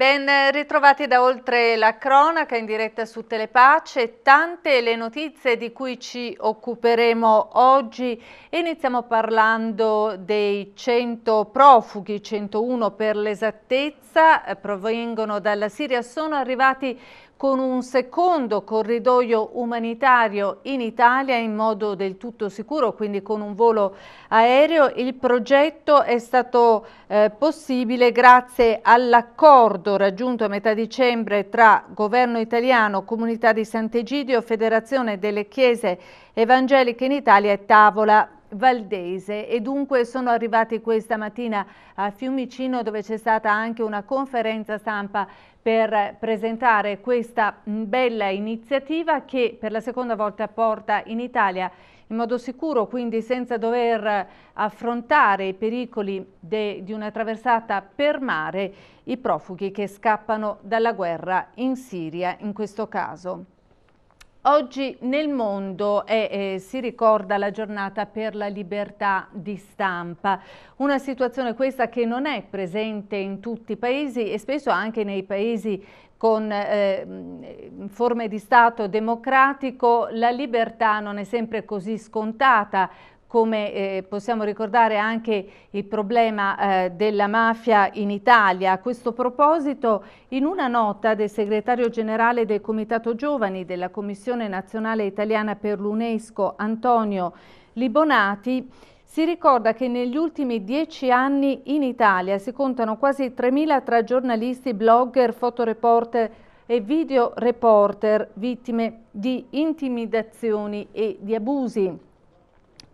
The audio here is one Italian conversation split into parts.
Ben ritrovati da oltre la cronaca in diretta su Telepace, tante le notizie di cui ci occuperemo oggi. Iniziamo parlando dei 100 profughi, 101 per l'esattezza, eh, provengono dalla Siria, sono arrivati con un secondo corridoio umanitario in Italia in modo del tutto sicuro, quindi con un volo aereo. Il progetto è stato eh, possibile grazie all'accordo raggiunto a metà dicembre tra governo italiano, comunità di Sant'Egidio, Federazione delle Chiese Evangeliche in Italia e Tavola Valdese e dunque sono arrivati questa mattina a Fiumicino dove c'è stata anche una conferenza stampa per presentare questa bella iniziativa che per la seconda volta porta in Italia in modo sicuro, quindi senza dover affrontare i pericoli de, di una traversata per mare, i profughi che scappano dalla guerra in Siria in questo caso. Oggi nel mondo eh, eh, si ricorda la giornata per la libertà di stampa, una situazione questa che non è presente in tutti i paesi e spesso anche nei paesi con eh, forme di Stato democratico la libertà non è sempre così scontata come eh, possiamo ricordare anche il problema eh, della mafia in Italia. A questo proposito, in una nota del segretario generale del Comitato Giovani della Commissione Nazionale Italiana per l'UNESCO, Antonio Libonati, si ricorda che negli ultimi dieci anni in Italia si contano quasi 3.000 tra giornalisti, blogger, fotoreporter e video reporter vittime di intimidazioni e di abusi.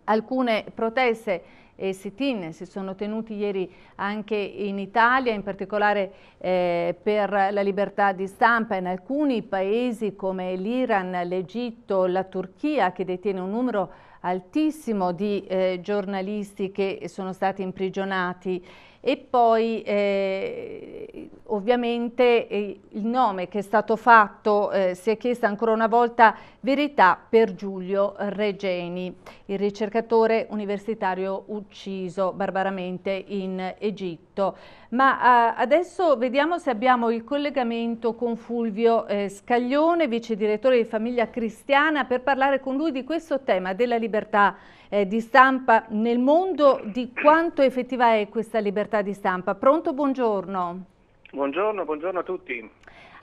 Alcune proteste e eh, sit-in si sono tenuti ieri anche in Italia, in particolare eh, per la libertà di stampa in alcuni paesi come l'Iran, l'Egitto, la Turchia che detiene un numero altissimo di eh, giornalisti che sono stati imprigionati e poi eh, ovviamente eh, il nome che è stato fatto eh, si è chiesta ancora una volta verità per Giulio Regeni, il ricercatore universitario ucciso barbaramente in Egitto. Ma eh, adesso vediamo se abbiamo il collegamento con Fulvio eh, Scaglione, vice direttore di Famiglia Cristiana, per parlare con lui di questo tema della libertà eh, di stampa nel mondo, di quanto effettiva è questa libertà di stampa. Pronto? Buongiorno. Buongiorno, buongiorno a tutti.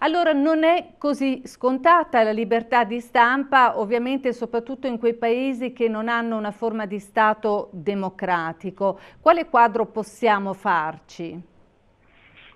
Allora non è così scontata la libertà di stampa, ovviamente soprattutto in quei paesi che non hanno una forma di Stato democratico. Quale quadro possiamo farci?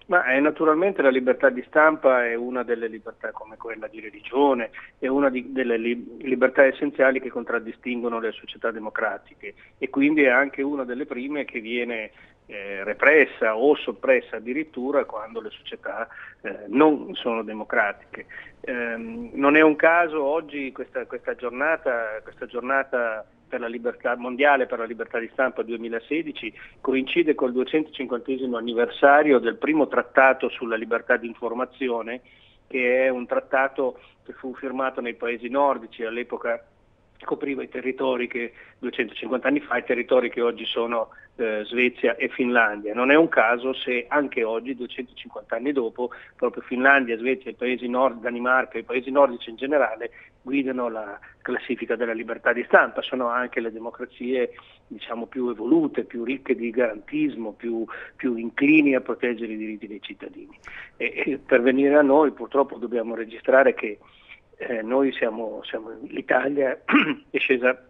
Ma eh, naturalmente la libertà di stampa è una delle libertà come quella di religione, è una di, delle li, libertà essenziali che contraddistinguono le società democratiche e quindi è anche una delle prime che viene eh, repressa o soppressa addirittura quando le società eh, non sono democratiche. Ehm, non è un caso oggi questa, questa giornata, questa giornata per la libertà mondiale per la libertà di stampa 2016 coincide col 250 anniversario del primo trattato sulla libertà di informazione che è un trattato che fu firmato nei paesi nordici all'epoca copriva i territori che 250 anni fa, i territori che oggi sono eh, Svezia e Finlandia. Non è un caso se anche oggi, 250 anni dopo, proprio Finlandia, Svezia, i paesi nord, Danimarca, i paesi nordici in generale, guidano la classifica della libertà di stampa, sono anche le democrazie diciamo, più evolute, più ricche di garantismo, più, più inclini a proteggere i diritti dei cittadini. E, e per venire a noi purtroppo dobbiamo registrare che eh, noi siamo, siamo l'Italia è scesa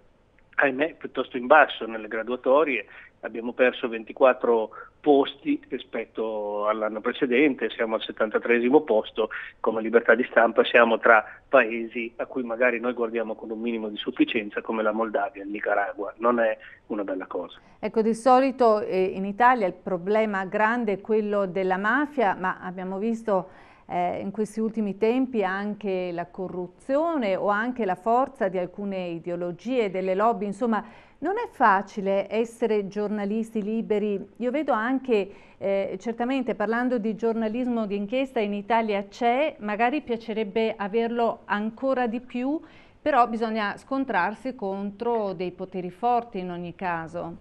ahimè piuttosto in basso nelle graduatorie abbiamo perso 24 posti rispetto all'anno precedente, siamo al 73 posto, come libertà di stampa siamo tra paesi a cui magari noi guardiamo con un minimo di sufficienza come la Moldavia, il Nicaragua, non è una bella cosa. Ecco, di solito eh, in Italia il problema grande è quello della mafia, ma abbiamo visto eh, in questi ultimi tempi anche la corruzione o anche la forza di alcune ideologie, delle lobby, insomma non è facile essere giornalisti liberi, io vedo anche, eh, certamente parlando di giornalismo d'inchiesta in Italia c'è, magari piacerebbe averlo ancora di più, però bisogna scontrarsi contro dei poteri forti in ogni caso.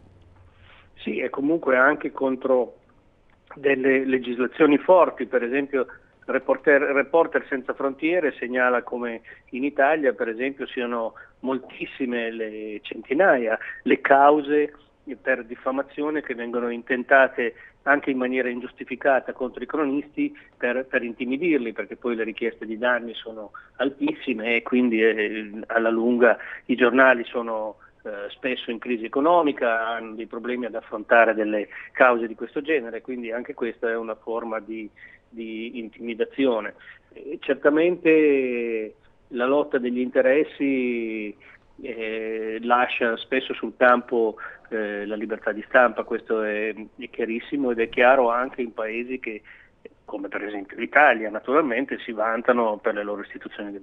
Sì, e comunque anche contro delle legislazioni forti, per esempio Reporter, Reporter, Senza Frontiere segnala come in Italia per esempio siano moltissime le centinaia le cause per diffamazione che vengono intentate anche in maniera ingiustificata contro i cronisti per, per intimidirli, perché poi le richieste di danni sono altissime e quindi eh, alla lunga i giornali sono eh, spesso in crisi economica, hanno dei problemi ad affrontare delle cause di questo genere, quindi anche questa è una forma di, di intimidazione. E eh, certamente la lotta degli interessi eh, lascia spesso sul campo eh, la libertà di stampa, questo è, è chiarissimo ed è chiaro anche in paesi che come per esempio l'Italia, naturalmente si vantano per le loro istituzioni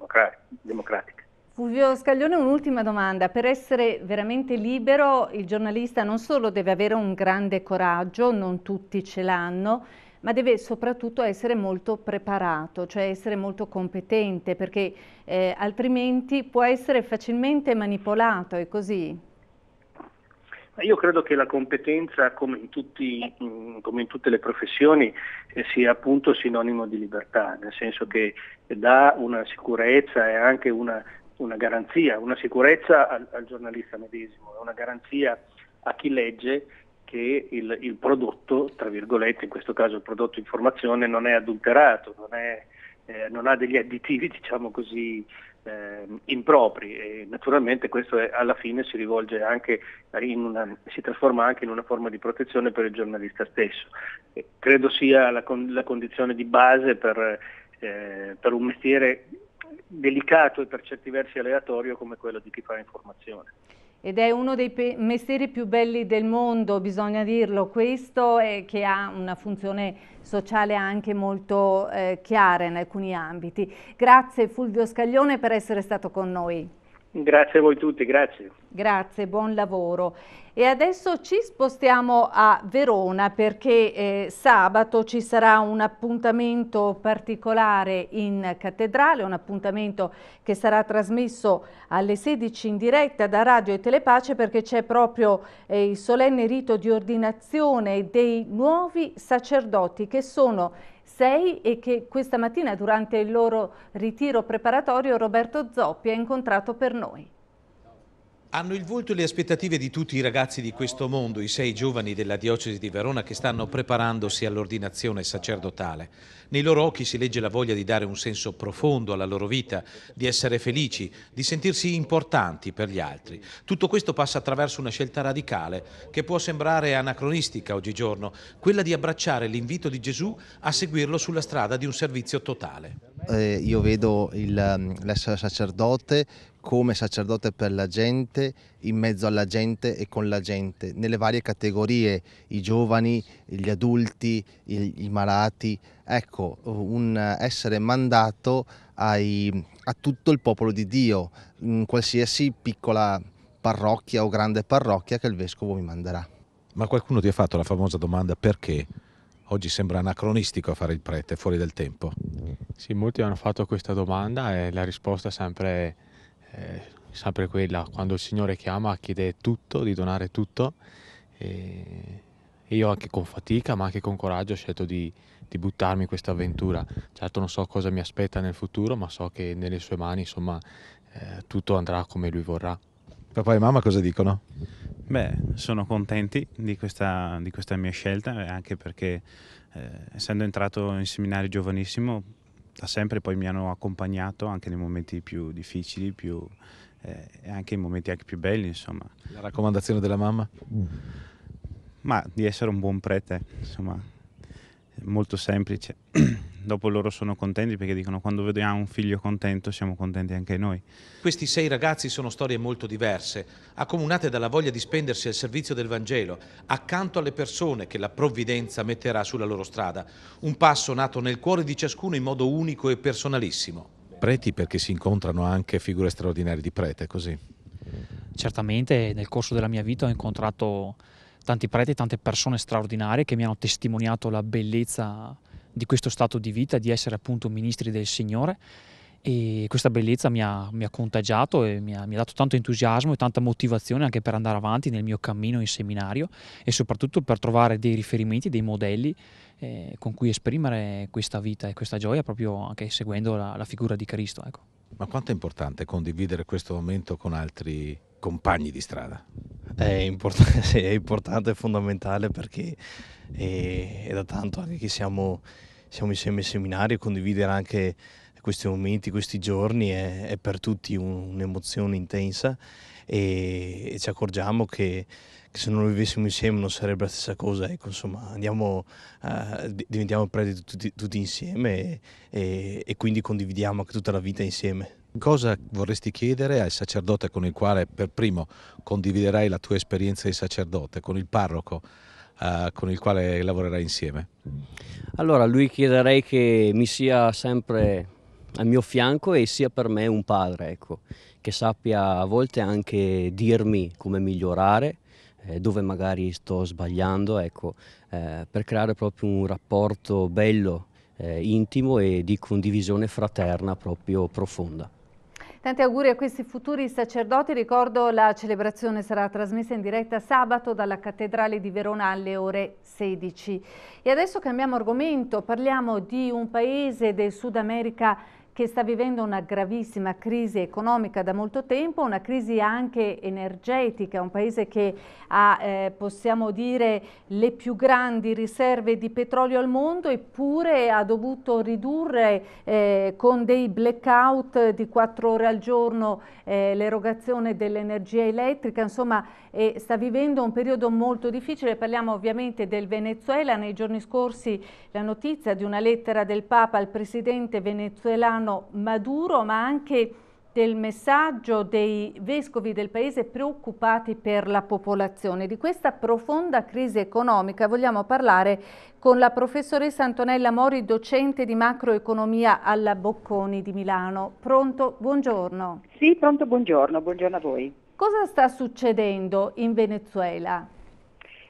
democratiche. Fulvio Scaglione, un'ultima domanda. Per essere veramente libero il giornalista non solo deve avere un grande coraggio, non tutti ce l'hanno, ma deve soprattutto essere molto preparato, cioè essere molto competente, perché eh, altrimenti può essere facilmente manipolato, è così? Io credo che la competenza, come in, tutti, come in tutte le professioni, eh, sia appunto sinonimo di libertà, nel senso che dà una sicurezza e anche una una garanzia, una sicurezza al, al giornalista medesimo, è una garanzia a chi legge che il, il, prodotto, tra virgolette, in questo caso il prodotto informazione, non è adulterato, non, è, eh, non ha degli additivi, diciamo così, eh, impropri e naturalmente questo è, alla fine si rivolge anche una, si trasforma anche in una forma di protezione per il giornalista stesso. Eh, credo sia la, con, la, condizione di base per, eh, per un mestiere delicato e per certi versi aleatorio come quello di chi fa informazione. Ed è uno dei mestieri più belli del mondo, bisogna dirlo, questo è che ha una funzione sociale anche molto eh, chiara in alcuni ambiti. Grazie Fulvio Scaglione per essere stato con noi. Grazie a voi tutti, grazie. Grazie, buon lavoro. E adesso ci spostiamo a Verona perché eh, sabato ci sarà un appuntamento particolare in cattedrale, un appuntamento che sarà trasmesso alle 16 in diretta da Radio e Telepace perché c'è proprio eh, il solenne rito di ordinazione dei nuovi sacerdoti che sono sei e che questa mattina durante il loro ritiro preparatorio Roberto Zoppi ha incontrato per noi. Hanno il volto e le aspettative di tutti i ragazzi di questo mondo, i sei giovani della diocesi di Verona che stanno preparandosi all'ordinazione sacerdotale. Nei loro occhi si legge la voglia di dare un senso profondo alla loro vita, di essere felici, di sentirsi importanti per gli altri. Tutto questo passa attraverso una scelta radicale che può sembrare anacronistica oggigiorno, quella di abbracciare l'invito di Gesù a seguirlo sulla strada di un servizio totale. Eh, io vedo ehm, l'essere sacerdote come sacerdote per la gente, in mezzo alla gente e con la gente, nelle varie categorie, i giovani, gli adulti, i, malati, ecco, un essere mandato ai, a tutto il popolo di Dio, in qualsiasi piccola parrocchia o grande parrocchia che il vescovo mi manderà. Ma qualcuno ti ha fatto la famosa domanda perché? Oggi sembra anacronistico fare il prete, fuori del tempo. Sì, molti hanno fatto questa domanda e la risposta è sempre eh, sempre quella, quando il Signore chiama chiede tutto, di donare tutto e io anche con fatica ma anche con coraggio ho scelto di, di buttarmi in questa avventura. Certo non so cosa mi aspetta nel futuro ma so che nelle sue mani insomma eh, tutto andrà come lui vorrà. Papà e mamma cosa dicono? Beh, sono contenti di questa, di questa mia scelta anche perché eh, essendo entrato in seminario giovanissimo da sempre poi mi hanno accompagnato anche nei momenti più difficili, più, eh, e anche in momenti anche più belli, insomma. La raccomandazione della mamma? Ma di essere un buon prete, insomma, molto semplice dopo loro sono contenti perché dicono quando vediamo un figlio contento siamo contenti anche noi. Questi sei ragazzi sono storie molto diverse, accomunate dalla voglia di spendersi al servizio del Vangelo, accanto alle persone che la provvidenza metterà sulla loro strada, un passo nato nel cuore di ciascuno in modo unico e personalissimo. Preti perché si incontrano anche figure straordinarie di prete, così? Certamente nel corso della mia vita ho incontrato tanti preti, tante persone straordinarie che mi hanno testimoniato la bellezza di questo stato di vita, di essere appunto ministri del Signore e questa bellezza mi ha, mi ha contagiato e mi ha, mi ha, dato tanto entusiasmo e tanta motivazione anche per andare avanti nel mio cammino in seminario e soprattutto per trovare dei riferimenti, dei modelli eh, con cui esprimere questa vita e questa gioia proprio anche seguendo la, la figura di Cristo. Ecco. Ma quanto è importante condividere questo momento con altri compagni di strada? è, import- sì, è importante e fondamentale perché è, eh, è, da tanto anche che siamo, siamo insieme ai seminari e condividere anche questi momenti, questi giorni è, è per tutti un, un'emozione intensa e, e ci accorgiamo che, che, se non lo vivessimo insieme non sarebbe la stessa cosa, ecco, insomma andiamo, uh, diventiamo preti tutti, tutti insieme e, e, e quindi condividiamo anche tutta la vita insieme. Cosa vorresti chiedere al sacerdote con il quale per primo condividerai la tua esperienza di sacerdote, con il parroco eh, con il quale lavorerai insieme? Allora, lui chiederei che mi sia sempre al mio fianco e sia per me un padre, ecco, che sappia a volte anche dirmi come migliorare, eh, dove magari sto sbagliando, ecco, eh, per creare proprio un rapporto bello, eh, intimo e di condivisione fraterna proprio profonda. Tanti auguri a questi futuri sacerdoti. Ricordo la celebrazione sarà trasmessa in diretta sabato dalla Cattedrale di Verona alle ore 16. E adesso cambiamo argomento, parliamo di un paese del Sud America che sta vivendo una gravissima crisi economica da molto tempo, una crisi anche energetica, un paese che ha, eh, possiamo dire, le più grandi riserve di petrolio al mondo, eppure ha dovuto ridurre eh, con dei blackout di quattro ore al giorno eh, l'erogazione dell'energia elettrica, insomma sta vivendo un periodo molto difficile, parliamo ovviamente del Venezuela, nei giorni scorsi la notizia di una lettera del Papa al presidente venezuelano governo Maduro, ma anche del messaggio dei vescovi del paese preoccupati per la popolazione. Di questa profonda crisi economica vogliamo parlare con la professoressa Antonella Mori, docente di macroeconomia alla Bocconi di Milano. Pronto? Buongiorno. Sì, pronto, buongiorno. Buongiorno a voi. Cosa sta succedendo in Venezuela?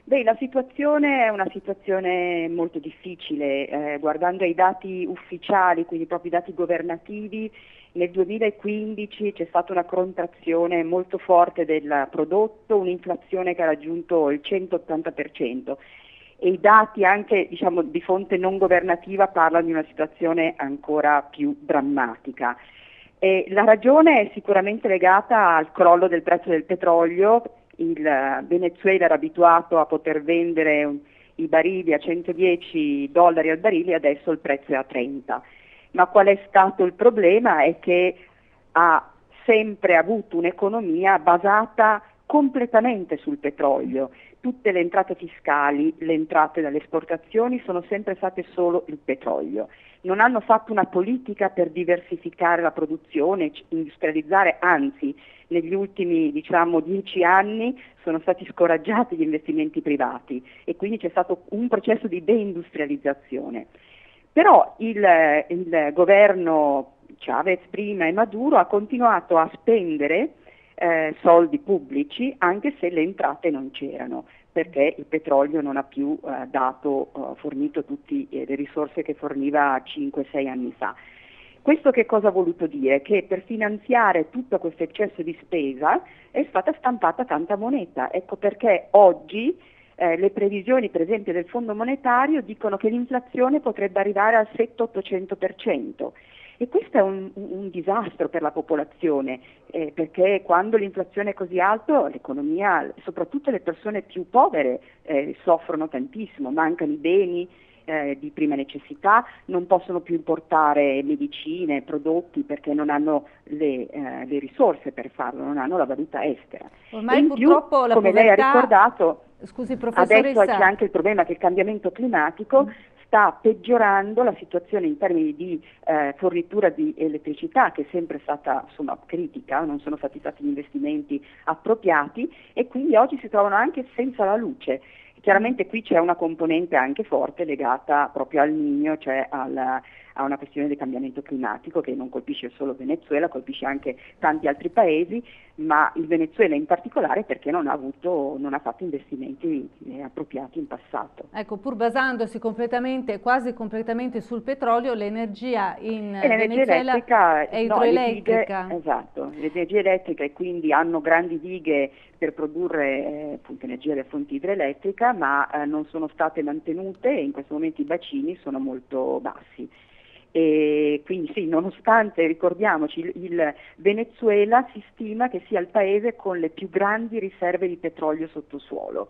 Beh, la situazione è una situazione molto difficile, eh, guardando i dati ufficiali, quindi proprio i dati governativi, nel 2015 c'è stata una contrazione molto forte del prodotto, un'inflazione che ha raggiunto il 180% e i dati anche diciamo, di fonte non governativa parlano di una situazione ancora più drammatica. Eh, la ragione è sicuramente legata al crollo del prezzo del petrolio il Venezuela era abituato a poter vendere i barili a 110 dollari al barile e adesso il prezzo è a 30. Ma qual è stato il problema? È che ha sempre avuto un'economia basata completamente sul petrolio. Tutte le entrate fiscali, le entrate dalle esportazioni sono sempre state solo il petrolio non hanno fatto una politica per diversificare la produzione, industrializzare, anzi negli ultimi diciamo, dieci anni sono stati scoraggiati gli investimenti privati e quindi c'è stato un processo di deindustrializzazione. Però il, il governo Chavez prima e Maduro ha continuato a spendere eh, soldi pubblici anche se le entrate non c'erano perché il petrolio non ha più eh, dato, eh, fornito tutte eh, le risorse che forniva 5-6 anni fa. Questo che cosa ha voluto dire? Che per finanziare tutto questo eccesso di spesa è stata stampata tanta moneta. Ecco perché oggi eh, le previsioni per esempio del Fondo Monetario dicono che l'inflazione potrebbe arrivare al 7-800%. E questo è un, un disastro per la popolazione, eh, perché quando l'inflazione è così alta, l'economia, soprattutto le persone più povere, eh, soffrono tantissimo, mancano i beni, eh, di prima necessità, non possono più importare medicine, prodotti perché non hanno le, eh, le risorse per farlo, non hanno la valuta estera. Ormai in purtroppo più, la come povertà... lei ha ricordato, Scusi, adesso c'è anche il problema che il cambiamento climatico mm sta peggiorando la situazione in termini di eh, fornitura di elettricità che è sempre stata insomma, critica, non sono stati fatti gli investimenti appropriati e quindi oggi si trovano anche senza la luce. Chiaramente qui c'è una componente anche forte legata proprio al nino, cioè al, a una questione del cambiamento climatico che non colpisce solo Venezuela, colpisce anche tanti altri paesi, ma il Venezuela in particolare perché non ha, avuto, non ha fatto investimenti appropriati in passato. Ecco, pur basandosi completamente, quasi completamente sul petrolio, l'energia in Venezuela è idroelettrica. No, dighe, esatto, l'energia elettrica e quindi hanno grandi dighe per produrre eh, energia da fonti idroelettrica, ma eh, non sono state mantenute e in questo momento i bacini sono molto bassi. E quindi sì, nonostante, ricordiamoci, il, Venezuela si stima che sia il paese con le più grandi riserve di petrolio sottosuolo.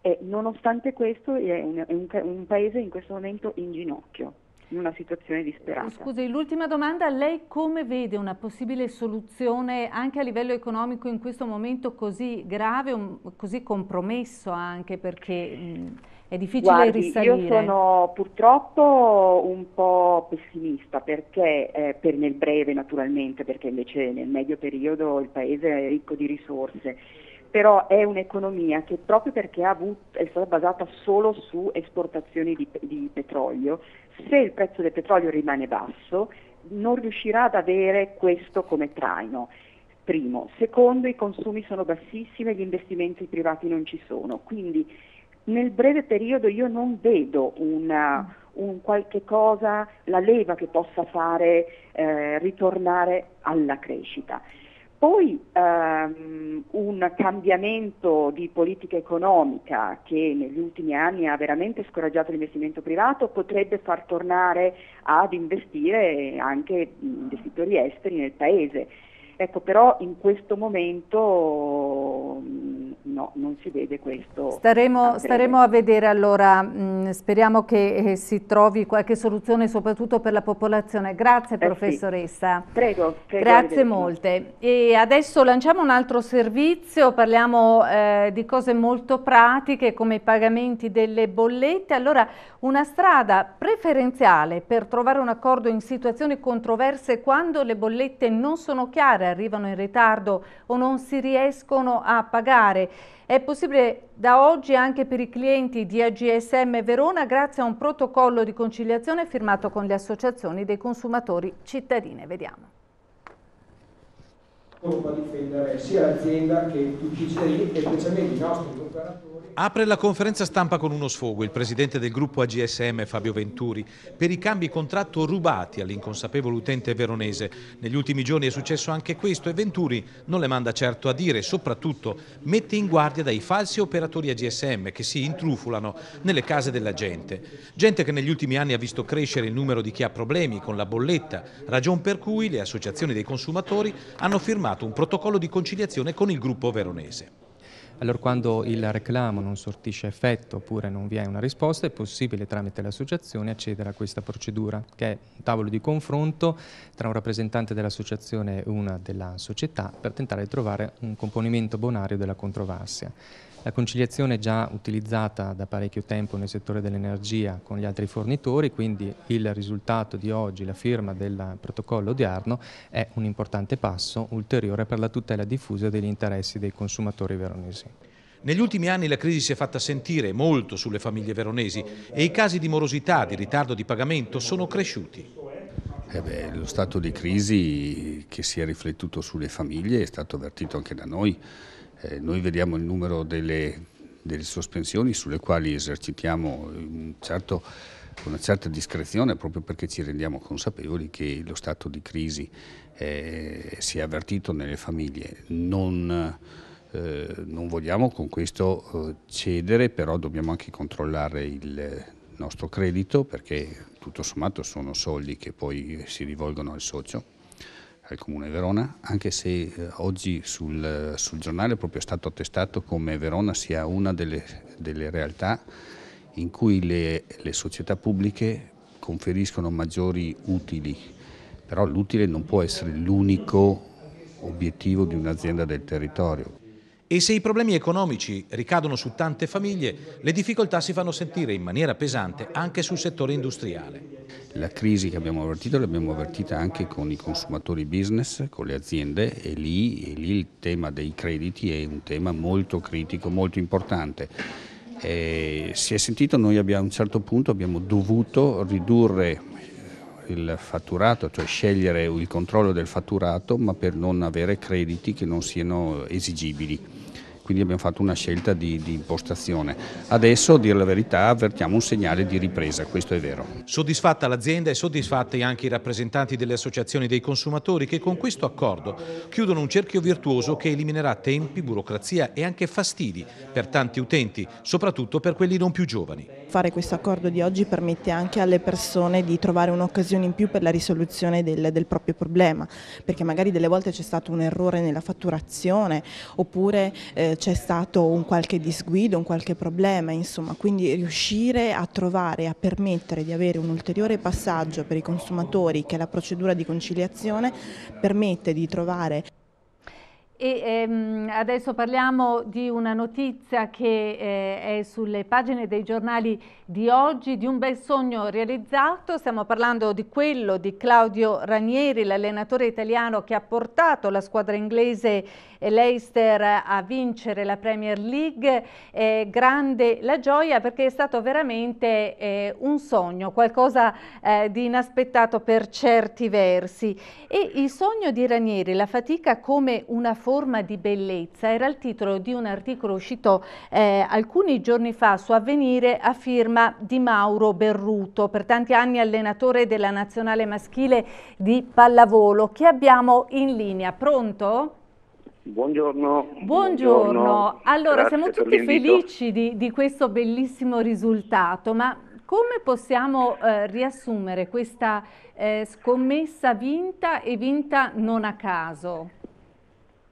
E nonostante questo è un, è un, un paese in questo momento in ginocchio in una situazione disperata. Scusi, l'ultima domanda, lei come vede una possibile soluzione anche a livello economico in questo momento così grave, un, così compromesso anche perché... Mh, è difficile Guardi, risalire. Io sono purtroppo un po' pessimista perché, eh, per nel breve naturalmente, perché invece nel medio periodo il Paese è ricco di risorse, però è un'economia che proprio perché avuto, è stata basata solo su esportazioni di, di petrolio, se il prezzo del petrolio rimane basso non riuscirà ad avere questo come traino. Primo. Secondo, i consumi sono bassissimi e gli investimenti privati non ci sono. Quindi nel breve periodo io non vedo una, un qualche cosa, la leva che possa fare eh, ritornare alla crescita. Poi ehm, un cambiamento di politica economica che negli ultimi anni ha veramente scoraggiato l'investimento privato potrebbe far tornare ad investire anche investitori esteri nel paese. Ecco, però in questo momento no, non si vede questo. Staremo, staremo a vedere allora, mm, speriamo che eh, si trovi qualche soluzione soprattutto per la popolazione. Grazie eh professoressa. Sì. Prego, prego, Grazie molte. E adesso lanciamo un altro servizio, parliamo eh, di cose molto pratiche come i pagamenti delle bollette. Allora una strada preferenziale per trovare un accordo in situazioni controverse quando le bollette non sono chiare, arrivano in ritardo o non si riescono a pagare è possibile da oggi anche per i clienti di AGSM Verona grazie a un protocollo di conciliazione firmato con le associazioni dei consumatori cittadine. Vediamo a difendere sia l'azienda che tutti i cittadini e specialmente i nostri operatori. Apre la conferenza stampa con uno sfogo il presidente del gruppo AGSM Fabio Venturi per i cambi contratto rubati all'inconsapevole utente veronese. Negli ultimi giorni è successo anche questo e Venturi non le manda certo a dire, soprattutto mette in guardia dai falsi operatori AGSM che si intrufolano nelle case della gente. Gente che negli ultimi anni ha visto crescere il numero di chi ha problemi con la bolletta, ragion per cui le associazioni dei consumatori hanno firmato firmato un protocollo di conciliazione con il gruppo veronese. Allora quando il reclamo non sortisce effetto oppure non vi è una risposta è possibile tramite l'associazione accedere a questa procedura che è un tavolo di confronto tra un rappresentante dell'associazione e una della società per tentare di trovare un componimento bonario della controversia. La conciliazione è già utilizzata da parecchio tempo nel settore dell'energia con gli altri fornitori, quindi il risultato di oggi, la firma del protocollo di Arno, è un importante passo ulteriore per la tutela diffusa degli interessi dei consumatori veronesi. Negli ultimi anni la crisi si è fatta sentire molto sulle famiglie veronesi e i casi di morosità, di ritardo di pagamento sono cresciuti. Eh beh, lo stato di crisi che si è riflettuto sulle famiglie è stato avvertito anche da noi. Eh, noi vediamo il numero delle, delle, sospensioni sulle quali esercitiamo un certo, una certa discrezione proprio perché ci rendiamo consapevoli che lo stato di crisi eh, si è avvertito nelle famiglie. Non, eh, non vogliamo con questo eh, cedere, però dobbiamo anche controllare il nostro credito perché tutto sommato sono soldi che poi si rivolgono al socio al Comune Verona, anche se eh, oggi sul, sul, giornale è proprio stato attestato come Verona sia una delle, delle realtà in cui le, le, società pubbliche conferiscono maggiori utili, però l'utile non può essere l'unico obiettivo di un'azienda del territorio. E se i problemi economici ricadono su tante famiglie, le difficoltà si fanno sentire in maniera pesante anche sul settore industriale. La crisi che abbiamo avvertito l'abbiamo avvertita anche con i consumatori business, con le aziende e lì, e lì il tema dei crediti è un tema molto critico, molto importante. Eh, si è sentito, noi abbiamo, a un certo punto abbiamo dovuto ridurre il fatturato, cioè scegliere il controllo del fatturato, ma per non avere crediti che non siano esigibili quindi abbiamo fatto una scelta di, di impostazione. Adesso, a dire la verità, avvertiamo un segnale di ripresa, questo è vero. Soddisfatta l'azienda e soddisfatti anche i rappresentanti delle associazioni dei consumatori che con questo accordo chiudono un cerchio virtuoso che eliminerà tempi, burocrazia e anche fastidi per tanti utenti, soprattutto per quelli non più giovani. Fare questo accordo di oggi permette anche alle persone di trovare un'occasione in più per la risoluzione del, del proprio problema, perché magari delle volte c'è stato un errore nella fatturazione oppure eh, c'è stato un qualche disguido, un qualche problema, insomma, quindi riuscire a trovare, a permettere di avere un ulteriore passaggio per i consumatori che è la procedura di conciliazione permette di trovare e, ehm, adesso parliamo di una notizia che eh, è sulle pagine dei giornali di oggi, di un bel sogno realizzato. Stiamo parlando di quello di Claudio Ranieri, l'allenatore italiano che ha portato la squadra inglese eh, Leicester a vincere la Premier League. Eh, grande la gioia perché è stato veramente eh, un sogno, qualcosa eh, di inaspettato per certi versi. E il sogno di Ranieri, la fatica come una forma di bellezza era il titolo di un articolo uscito eh, alcuni giorni fa su Avvenire a firma di Mauro Berruto, per tanti anni allenatore della nazionale maschile di pallavolo, che abbiamo in linea. Pronto? Buongiorno. Buongiorno. Buongiorno. Allora, Grazie siamo tutti felici di, di, questo bellissimo risultato, ma come possiamo eh, riassumere questa eh, scommessa vinta e vinta non a caso?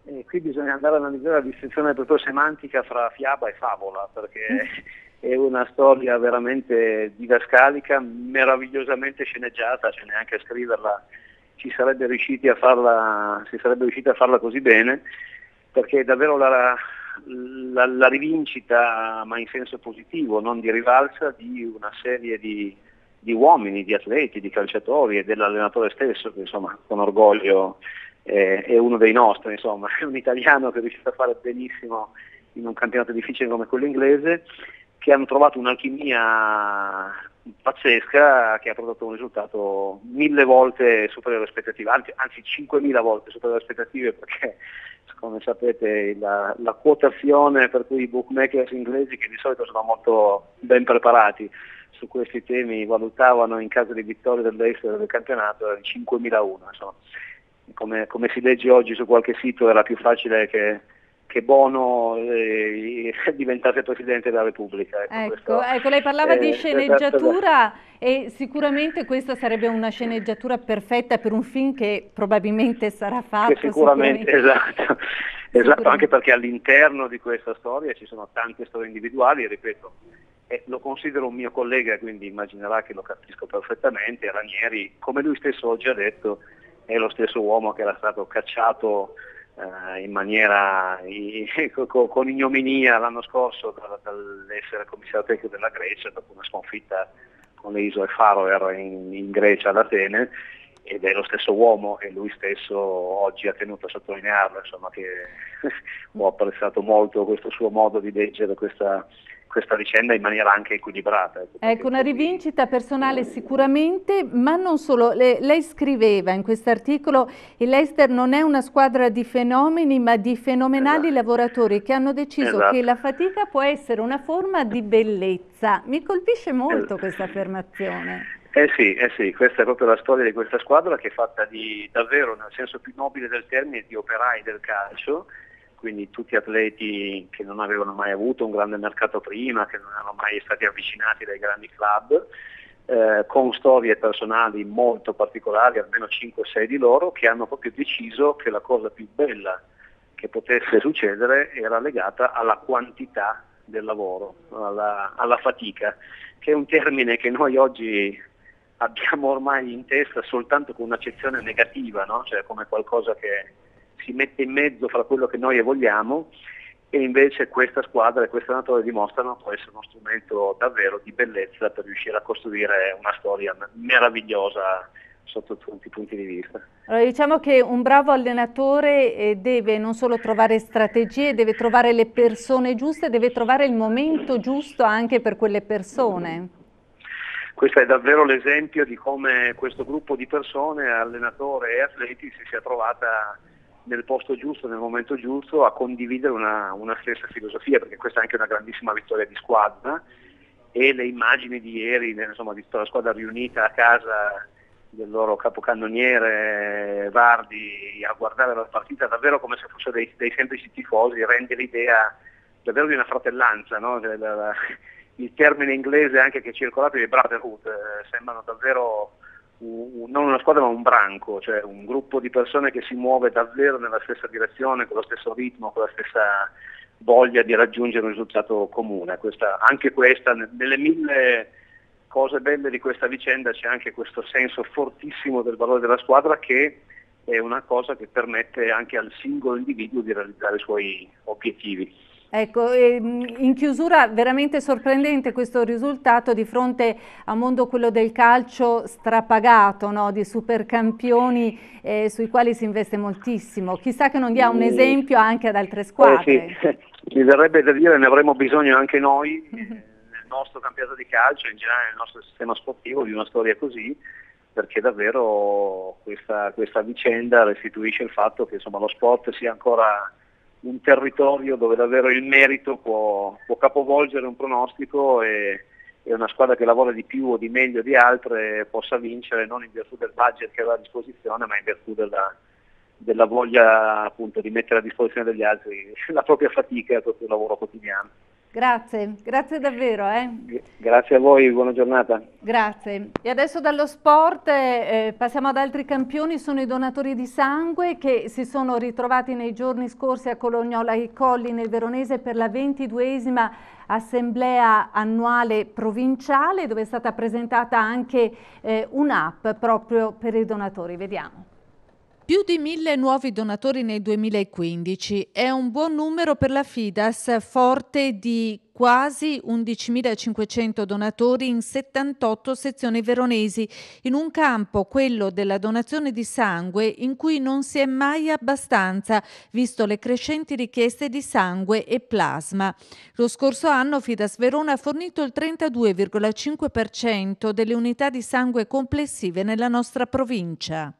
E qui bisogna andare a analizzare la distinzione proprio semantica fra fiaba e favola, perché mm. è una storia veramente didascalica, meravigliosamente sceneggiata, cioè neanche a scriverla ci sarebbe riusciti a farla, si sarebbe riusciti a farla così bene, perché è davvero la, la, la rivincita, ma in senso positivo, non di rivalsa, di una serie di, di uomini, di atleti, di calciatori e dell'allenatore stesso, che insomma con orgoglio eh, è uno dei nostri, insomma, è un italiano che è riuscito a fare benissimo in un campionato difficile come quello inglese, che hanno trovato un'alchimia pazzesca che ha prodotto un risultato mille volte superiore alle aspettative, anzi, anzi 5.000 volte superiore alle aspettative perché come sapete la, la, quotazione per cui i bookmakers inglesi che di solito sono molto ben preparati su questi temi valutavano in caso di vittoria dell'estero del campionato era di 5.001. Insomma come, come, si legge oggi su qualche sito era più facile che, che Bono eh, diventasse Presidente della Repubblica. Ecco, ecco, questo, ecco lei parlava eh, di esatto, sceneggiatura eh, e sicuramente questa sarebbe una sceneggiatura perfetta per un film che probabilmente sarà fatto. Sicuramente, sicuramente, esatto. Esatto, anche perché all'interno di questa storia ci sono tante storie individuali, ripeto, eh, lo considero un mio collega, quindi immaginerà che lo capisco perfettamente, Ranieri, come lui stesso oggi ha detto, è lo stesso uomo che era stato cacciato eh, in maniera con, con ignominia l'anno scorso dall'essere commissario tecnico della Grecia dopo una sconfitta con le isole Faroe in, in Grecia ad Atene ed è lo stesso uomo e lui stesso oggi ha tenuto a sottolinearlo, insomma che ho apprezzato molto questo suo modo di leggere questa questa vicenda in maniera anche equilibrata. Ecco, ecco una rivincita personale sicuramente, ma non solo. Le, lei scriveva in questo articolo che l'Ester non è una squadra di fenomeni, ma di fenomenali esatto. lavoratori che hanno deciso esatto. che la fatica può essere una forma di bellezza. Mi colpisce molto eh. questa affermazione. Eh sì, eh sì, questa è proprio la storia di questa squadra che è fatta di, davvero, nel senso più nobile del termine, di operai del calcio, quindi tutti atleti che non avevano mai avuto un grande mercato prima, che non erano mai stati avvicinati dai grandi club, eh, con storie personali molto particolari, almeno 5-6 di loro, che hanno proprio deciso che la cosa più bella che potesse succedere era legata alla quantità del lavoro, alla, alla fatica, che è un termine che noi oggi abbiamo ormai in testa soltanto con un'accezione negativa, no? cioè come qualcosa che si mette in mezzo fra quello che noi vogliamo e invece questa squadra e questo allenatore dimostrano può essere uno strumento davvero di bellezza per riuscire a costruire una storia meravigliosa sotto tutti i punti di vista. Allora, diciamo che un bravo allenatore eh, deve non solo trovare strategie, deve trovare le persone giuste, deve trovare il momento giusto anche per quelle persone. Questo è davvero l'esempio di come questo gruppo di persone, allenatore e atleti, si sia trovata nel posto giusto, nel momento giusto, a condividere una, una stessa filosofia, perché questa è anche una grandissima vittoria di squadra e le immagini di ieri, insomma, di tutta la squadra riunita a casa del loro capocannoniere eh, Vardi a guardare la partita davvero come se fossero dei, dei, semplici tifosi, rende l'idea davvero di una fratellanza, no? Cioè, il termine inglese anche che circola per il brotherhood, eh, sembrano davvero un, non una squadra ma un branco, cioè un gruppo di persone che si muove davvero nella stessa direzione, con lo stesso ritmo, con la stessa voglia di raggiungere un risultato comune. Questa, anche questa, nelle mille cose belle di questa vicenda c'è anche questo senso fortissimo del valore della squadra che è una cosa che permette anche al singolo individuo di realizzare i suoi obiettivi. Ecco, ehm, in chiusura veramente sorprendente questo risultato di fronte a mondo quello del calcio strapagato, no? di supercampioni eh, sui quali si investe moltissimo. Chissà che non dia un mm. esempio anche ad altre squadre. Eh sì. Mi verrebbe da dire, ne avremmo bisogno anche noi eh, nel nostro campionato di calcio, in generale nel nostro sistema sportivo, di una storia così perché davvero questa, questa vicenda restituisce il fatto che insomma, lo sport sia ancora un territorio dove davvero il merito può, può capovolgere un pronostico e, e, una squadra che lavora di più o di meglio di altre possa vincere non in virtù del budget che aveva a disposizione ma in virtù della, della voglia appunto di mettere a disposizione degli altri la propria fatica e il proprio lavoro quotidiano. Grazie, grazie davvero. Eh. Grazie a voi, buona giornata. Grazie. E adesso dallo sport eh, eh, passiamo ad altri campioni, sono i donatori di sangue che si sono ritrovati nei giorni scorsi a Colognola e Colli nel Veronese per la 22esima assemblea annuale provinciale dove è stata presentata anche eh, un'app proprio per i donatori. Vediamo. Più di mille nuovi donatori nel 2015 è un buon numero per la Fidas, forte di quasi 11.500 donatori in 78 sezioni veronesi, in un campo, quello della donazione di sangue, in cui non si è mai abbastanza, visto le crescenti richieste di sangue e plasma. Lo scorso anno Fidas Verona ha fornito il 32,5% delle unità di sangue complessive nella nostra provincia.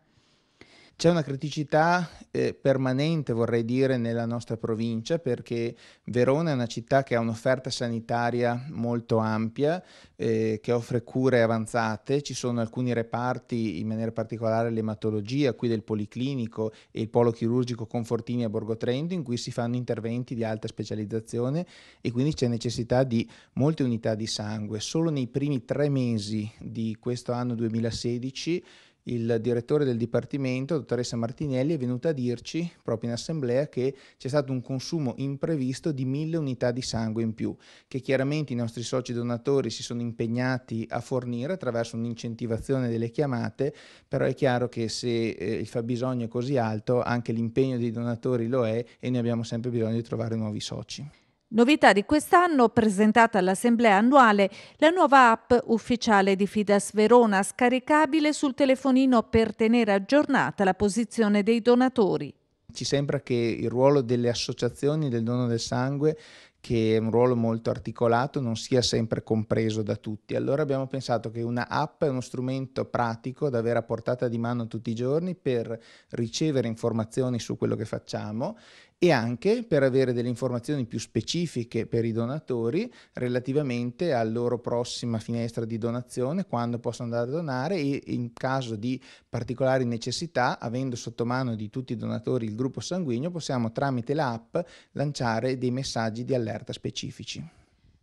C'è una criticità eh, permanente, vorrei dire, nella nostra provincia perché Verona è una città che ha un'offerta sanitaria molto ampia, eh, che offre cure avanzate, ci sono alcuni reparti, in maniera particolare l'ematologia, qui del Policlinico e il polo chirurgico Confortini a Borgo Trento, in cui si fanno interventi di alta specializzazione e quindi c'è necessità di molte unità di sangue. Solo nei primi tre mesi di questo anno 2016 il direttore del dipartimento, dottoressa Martinelli, è venuta a dirci proprio in assemblea che c'è stato un consumo imprevisto di mille unità di sangue in più, che chiaramente i nostri soci donatori si sono impegnati a fornire attraverso un'incentivazione delle chiamate, però è chiaro che se eh, il fabbisogno è così alto, anche l'impegno dei donatori lo è e noi abbiamo sempre bisogno di trovare nuovi soci. Novità di quest'anno presentata all'Assemblea annuale la nuova app ufficiale di Fidas Verona scaricabile sul telefonino per tenere aggiornata la posizione dei donatori. Ci sembra che il ruolo delle associazioni del dono del sangue che è un ruolo molto articolato, non sia sempre compreso da tutti. Allora abbiamo pensato che una app è uno strumento pratico da avere a portata di mano tutti i giorni per ricevere informazioni su quello che facciamo e anche per avere delle informazioni più specifiche per i donatori relativamente alla loro prossima finestra di donazione, quando possono andare a donare e in caso di particolari necessità, avendo sotto mano di tutti i donatori il gruppo sanguigno, possiamo tramite l'app lanciare dei messaggi di allerta specifici.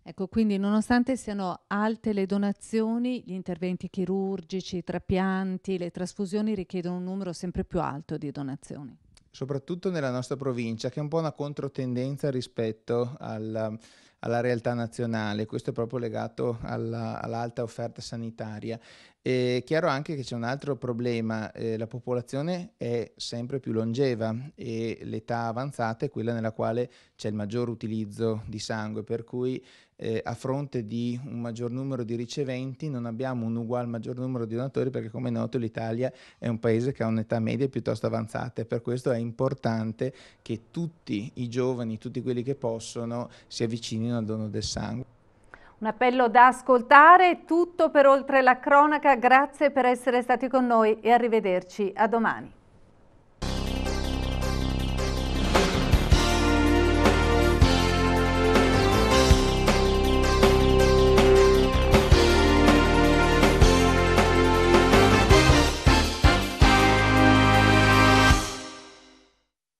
Ecco, quindi nonostante siano alte le donazioni, gli interventi chirurgici, i trapianti, le trasfusioni richiedono un numero sempre più alto di donazioni soprattutto nella nostra provincia, che è un po' una controtendenza rispetto alla, alla realtà nazionale, questo è proprio legato alla, all'alta offerta sanitaria. È chiaro anche che c'è un altro problema, eh, la popolazione è sempre più longeva e l'età avanzata è quella nella quale c'è il maggior utilizzo di sangue, per cui eh, a fronte di un maggior numero di riceventi non abbiamo un ugual maggior numero di donatori perché come è noto l'Italia è un paese che ha un'età media piuttosto avanzata e per questo è importante che tutti i giovani, tutti quelli che possono si avvicinino al dono del sangue. Un appello da ascoltare, tutto per oltre la cronaca, grazie per essere stati con noi e arrivederci a domani.